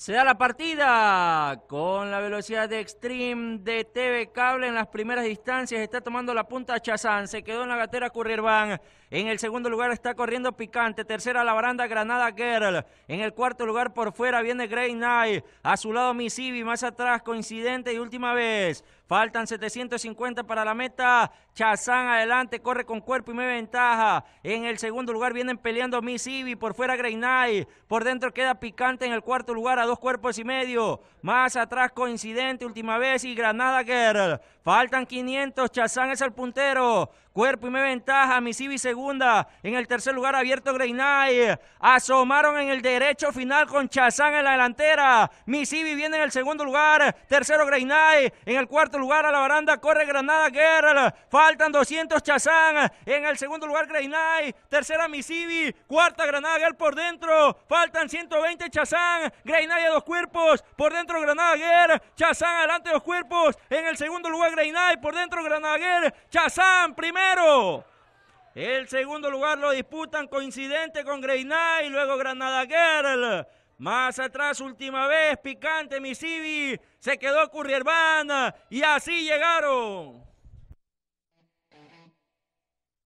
Se da la partida con la velocidad de Extreme de TV Cable en las primeras distancias. Está tomando la punta Chazán. Se quedó en la gatera Currierban. En el segundo lugar está corriendo Picante. Tercera la baranda Granada Girl. En el cuarto lugar por fuera viene Grey Knight. A su lado Misibi. Más atrás coincidente y última vez. Faltan 750 para la meta. Chazán adelante, corre con cuerpo y me ventaja. En el segundo lugar vienen peleando Miss Ivy. Por fuera Grey Knight. Por dentro queda Picante en el cuarto lugar. A dos cuerpos y medio. Más atrás coincidente, última vez y Granada Girl. Faltan 500, Chazán es el puntero. Cuerpo y medio ventaja, Misibi segunda. En el tercer lugar abierto Greinay. Asomaron en el derecho final con Chazán en la delantera. Misibi viene en el segundo lugar. Tercero Greinay. En el cuarto lugar a la baranda corre Granada Girl. Faltan 200 Chazán. En el segundo lugar Greinay. Tercera Misibi, Cuarta Granada Girl por dentro. Faltan 120 Chazán. Greinay dos cuerpos, por dentro Granaguer, Chazán adelante dos cuerpos, en el segundo lugar Greinay, por dentro Granaguer, Chazán primero. El segundo lugar lo disputan coincidente con Greinay, luego Granada Girl. Más atrás, última vez, Picante, Misivi, se quedó Currierban y así llegaron.